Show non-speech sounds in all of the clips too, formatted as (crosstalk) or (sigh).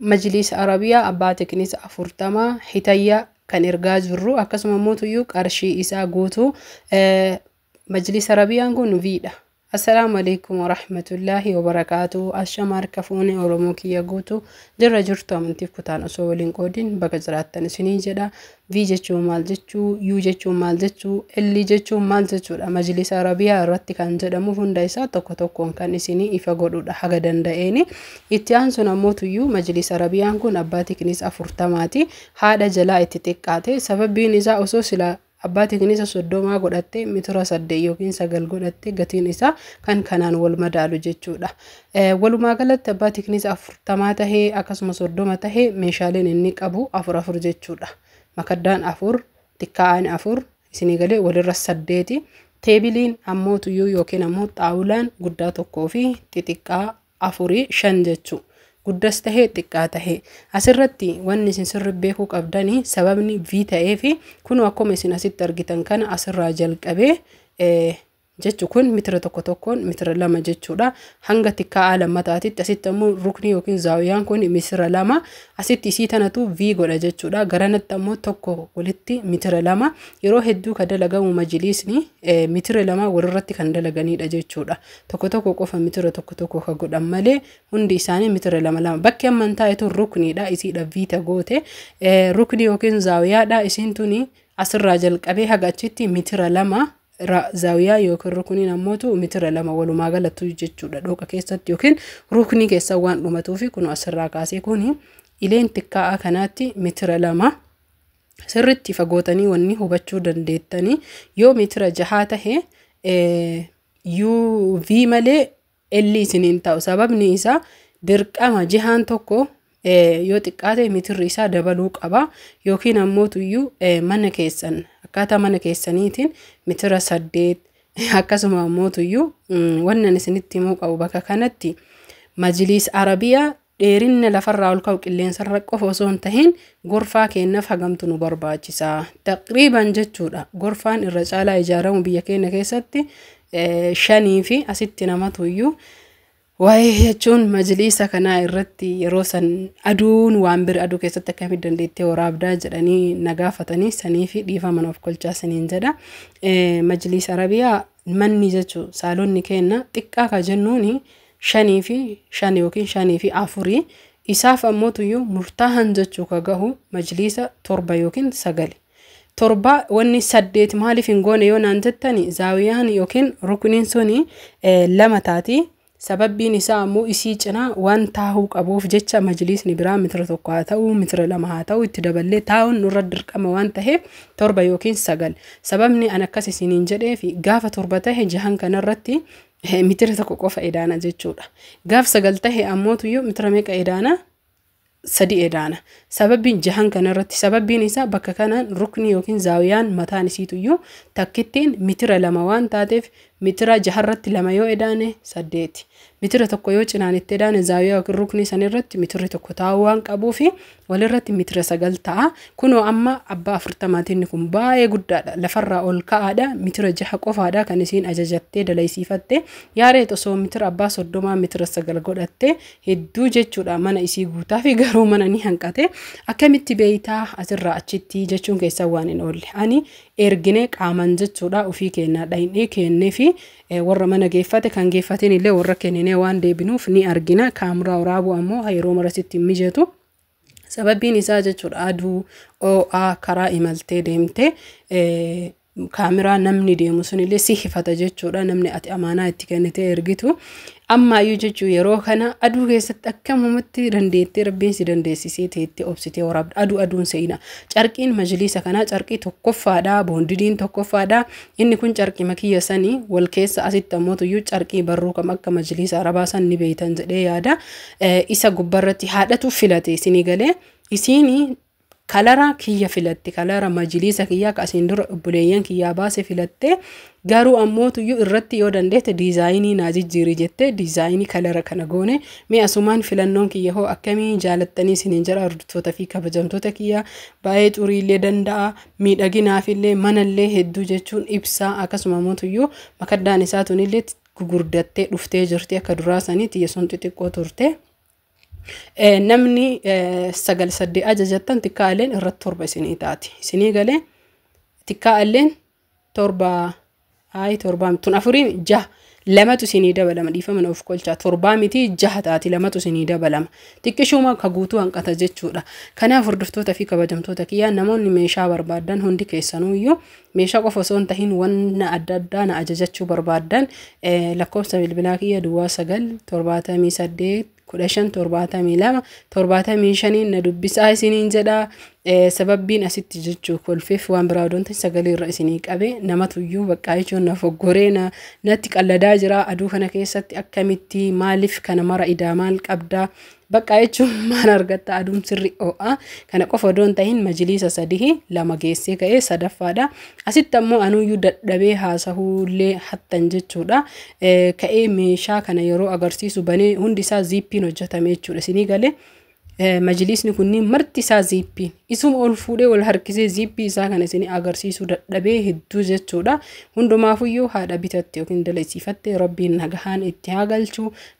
Majliis Arabiyaa abbaa Tiqnisa afurtamaa hitayyaa kan ergaa jirru akkasuma immoo qarshii isaa guutuu eh, Majliis Arabiyaan kun viidha. Assalaamu alaikum warahmatullahi wabarakaatu. As harka fuunee Oromoo kiyya guutuu jirra jirtu amantiif kutaan osoo waliin qoodin bakka jiraatan isinii jedha. V jechuun maal jechuu, U jechuun maal jechuu, L jechuun maal jechuudha. Majilisa Arabiyaa irratti kan jedhamu hunda isaa tokko tokkoon kan isinii ifa godhudha haga danda'een. Itti aansuun ammoo tuyyuu majilisa Arabiyaan kun abbaa tiknis afurtamaati. Haadha jalaa itti xiqqaate sababiin isaa osoo sila abbaa teeknisa soddomaa godhattee mitura saddeet yookiin sagal godhattee gatiin isaa kan kanaan wal madaalu jechuudha. Eh, walumaa galatti abbaa teeknisa afurtamaa tahee akkasumas soddoma tahee meeshaaleen inni qabu afur afur jechuudha. Makaddaan afur, xiqqaan afur, isinii galee walirra saddeeti. Teebiliin ammoo tuyyuu yookiin ammoo xaawulaan guddaa tokkoo fi xixiqqaa afurii shan jechuudha. guddas tahee xiqqaa tahe asirratti wan isin sirri beekuu qabdanii sababni v ta'ee fi kun akkuma isin asitti argitan kana asirraa jalqabee eh, jechu kun mitira tokko tokkoon mitira lama jechuudha. Hanga xiqqaa lammataatitti asitti ammoo rukni yookiin zaawiyaan kun misira lama asitti isii tanatu godha jechuudha. Garanatti ammoo tokko walitti mitira lama yeroo hedduu kan dalagamu majiliisni e, mitira lama walirratti kan jechuudha. Tokko tokko qofa mitira tokko tokko kan godhan malee hundi isaanii mitira lama rukniidha isiidha goote e, rukni yookiin zaawiyaadha isiin tuni asirraa jalqabee haga mitira lama zaawiyaa yookiin ruknii nammootu mitira lama walumaa galattu jechuudha dhooqa keessatti yookiin ruknii keessa waan dhumatuufi kun asirraa kaase kuni ileen xiqqaa kanaatti mitira lama sirritti fagootanii wanni hubachuu dandeettanii yoo mitira jahaa tahe uv malee elli isiniin ta'u sababni isaa dirqama jihaan tokko yoo xiqqaate mitirri isaa dabaluu qaba yookiin ammoo tuyyuu mana keessan akkaataa mana keessaniitiin mitira saddeet (laughs) akkasuma mootuyyuu mm, wannan isinitti himuu qabu bakka kanatti majiliis arabiyaa dheerinna lafarraa ol ka'u qofa osoo hin tahin gorfaa kennaaf hagamtu nu taqriban Taqriiban jechuudha gorfaan irra caalaa ijaaramu biyya kenna keessatti eh, shanii fi asitti namatu iyyuu Waa'ee jechuun majliisa kanaa irratti yeroo san aduun waan bira aduu keessatti akkamii dandeettee waraabdaa jedhanii nagaafatanii sanii fi dhiifaman of kolchaa saniin jedha. Majliisa Arabiyaa manni jechuu saaloonni kenna xiqqaa ka jennuun shanii fi shan yookiin shanii fi afurii isaaf ammootuyyuu murtaahan jechuu ka gahu majliisa torba yookiin sagale torba wanni saddeet maaliif hin goone yoo naan jettani zaawiyaan yookiin rukuniin sunii lama taatii. Sababbiin isaa ammoo isii cinaa waan tahuu qabuuf jecha majliisni biraa mitira tokko haa ta'u mitira lama haa ta'u itti daballee tahuun nurra dirqama waan taheef torba yookiin sagal. Sababni an akkas isiniin fi gaafa torba tahee jahaan kanarratti eh, mitira tokko qofa edaana jechuudha. Gaaf sagal ta'e ammootuyyuu mitira meeqa edaana? sadii edaana sababbiin jahan kanarratti sababbiin isaa bakka kanaan rukni yookiin zaawiyaan mataan isiituyyuu takkittiin mitira lama waan taateef mitira jaharratti lama yoo edaane saddeeti mitira tokko yoo cinaanitti edaane zaawiyaa yookiin rukni sanirratti mitirri tokko taa'uu waan qabuuf walirratti mitira sagal ta'a kunoo amma abbaa afurtamaatiin kun baay'ee guddaadha lafarraa ol ka'aadha mitira jaha qofaadha kan isiin ajajattee dalaysiifatte yaaree osoo mitira abbaa soddomaa mitira sagal godhatte hedduu jechuudha mana isii guutaa fi garuu mana ni hanqate akkamitti beeytaa asirraa achitti jechuun keessaa waan hin oolle ani erginee qaaman jechuudha ofii keenya dhayinii kennee fi e, warra mana geeffate kan geeffateen illee warra kenninee waan deebinuuf ni argina kaamuraa waraabuu ammoo yeroo marasitti hin mijatu. Sababiin isaa jechuudha aduu oA karaa imaltee deemtee e, kaameraa namni deemu sunillee si hifata jechuudha namni ati amaanaa itti kennitee ergitu ammaayyuu jechuu yeroo kana aduu keessatti akka humatti dandeettee rabbiin si dandeessisee teettee obsitee waraabdu aduu aduun se'ina carqiin majliisa kanaa carqii tokkoffaadhaa boondidiin tokkoffaadhaa inni kun carqii makiyya sanii wal keessa asitti ammootuyyu carqii barruu kam akka majliisa arabaa ni beeytan jedhee yaada isa gubbarratti haadhatu filate sinigalee isiinii kalara kiyya filatte kalara majliisa kiyya kasiin dura obboleeyyan kiyyaa baase filatte garuu ammootuyyuu irratti yoo dandeette diizaayinii naa jijjiiri jette diizaayinii kalara kana goone mee asumaan filannoon kiyya hoo akkamii jaalattanii isiniin jira hordoftoota fi kabajamtoota kiyya baay'ee xuriillee danda'a miidhaginaafillee manallee hedduu jechuun ibsaa akkasuma ammootuyyuu makaddaan isaa tunillee gugurdattee dhuftee jirti akka duraa saniiti yesoon xixiqqoo turte. Namni eh, sagal saddee saddee'aa jajattan alleen irratti torba isinii taati. Isinii galee xiqqaalleen torba ayi torbaa tun afuriin jaha lamatu isinii dabalama dhiifama of qolchaa torbaa miti jaha taati lamatu isinii dabalama xiqqishuma ka guutuu hanqata jechuudha. Kanaaf hordoftoota fi kabajamtoota kiyyaa namoonni meeshaa barbaadan hundi keessanuuyyuu meeshaa qofa osoo hin tahin wanna adda addaa na ajajachuu barbaadan eh, lakkoofsa bilbilaa kiyya duwwaa sagal torbaatamii saddeet 1572 shanii na dubbisaa isiniin jedha e, sababbiin asitti jechuu kolfeef waan biraa odoonta sagalee irra isinii qabe namatu iyyuu bakka jechuun na foggoree na natti qalladaa jira aduu kana keessatti akkamitti maaliif kana mara idaa maal qabdaa Bakka jechuun (laughs) maal argatta aduun sirri ho'a. Kana qofa odoo hin ta'in majliisa sadii lama geessee ka'ee sadaffaadha. Asitti ammoo anuuyyuu dadhabee haasa'uullee hattan jechuudha. Ka'ee meeshaa kana yeroo agarsiisu banee hundi isaa ziippiin hojjetame jechuudha. Isinii galee. Eh, majlisni kunniin marti isaa ziippii isuma ol fuudhee ol harkisee zp isaa kan isin agarsiisu dadhabee hedduu jechuudha hundumaafuyyuu haadha bitatte yookiin dalisiifatte rabbiin nagahaan itti haa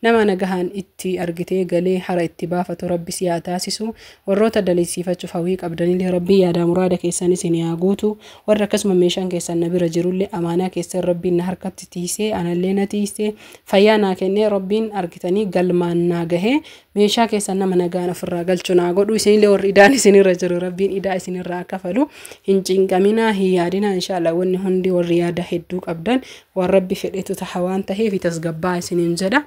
nama nagahaan itti argite galee hara itti baafatu rabbi si haa taasisu warroota dalisiifachuuf hawwii qabdanillee rabbii yaada muraada keessan isin yaa guutu warra akkasuma meeshaan keessan na bira jirullee amaanaa keessan rabbiin na harkatti tiisee anallee na tiisee fayyaa naa kennee rabbiin argitanii galmaan gahee meeshaa keessan nama nagaan ofirra ofirraa galchuunaa godhu isinillee warri idaan isinirra jiru rabbiin idaa isinirraa kafalu hin cinqaminaa hin yaadinaa inshaalla wanni hundi warri yaada hedduu qabdan waan rabbi fedhetu taha waan taheef tasgabbaa isiniin jedha.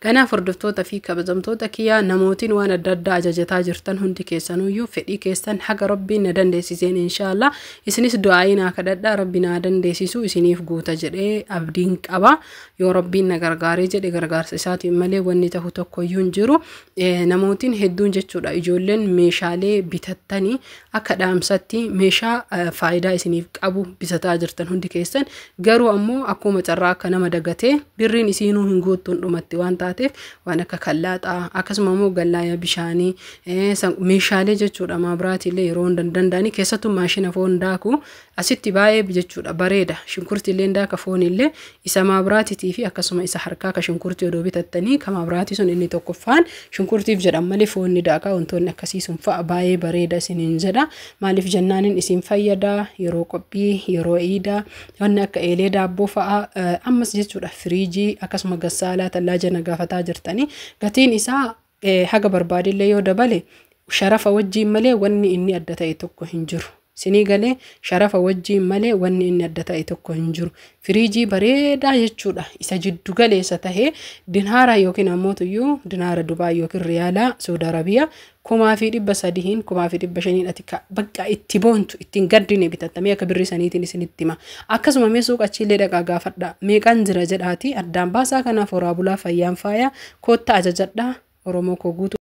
Kanaaf hordoftoota fi kabajamtoota kiyyaa namootiin waan adda addaa ajajataa jirtan hundi keessanuyyuu fedhii keessan haga rabbiin na dandeessiseen inshaallah isinis du'aayi naa kadhadhaa rabbi naa dandeessisu isiniif guuta jedhee abdiin qaba yoo rabbiin na gargaaree jedhe gargaarsa isaatiin malee wanni ta'u tokkoyyuu hin jiru e, namootiin hedduun jechuudha ijoolleen meeshaalee bitattanii akka dhaamsatti meeshaa e, faayidaa isiniif qabu bisataa jirtan hundi keessan garuu ammoo akkuma carraa akka nama dagatee birriin isiinuu hin guuttuun dhumatti waan waan taateef waan akka kallaaxaa akkasuma immoo gallaaya bishaanii meeshaalee jechuudha maabiraatiillee yeroo danda'anii keessattuu maashina foon daaku asitti baay'ee jechuudha bareeda shunkurtiillee daaka foonillee isa maabiraatiitii fi akkasuma isa harkaa ka shunkurtii odoo bitattanii ka maabiraatii sun inni tokkoffaan shunkurtiif jedhan foonni daakaa wantoonni akkasii fa'a baay'ee bareeda isiniin jedha maaliif jennaanin isin fayyada yeroo qophii yeroo iidaa wanni akka eelee daabboo fa'aa ammas jechuudha firiijii akkasuma gassaalaa talaa jana gaafataa jirtanii gatiin isaa haga barbaadillee yoo dabale sharafa wajjiin malee wanni inni adda ta'e tokko hin jiru. sinii galee sharafa wajjiin malee waan inni adda ta'e tokko hin jiru firiijii bareedaa jechuudha isa jiddu galeessa tahee dinaara yookiin ammootuyyuu dinaara dubaa yookiin riyaalaa suudi arabiyaa kumaa fi dhibba sadiin kumaa fi dhibba shaniin ati bakka itti boontu ittiin gaddine bitattamee akka birri saniitiin isinitti hima akkasuma mee suuq achiillee dhaqaa gaafadha meeqaan jira jedhaati addaan baasaa kanaaf horaa bulaa fayyaan faayaa kootta ajajadhaa oromoo koo guutu.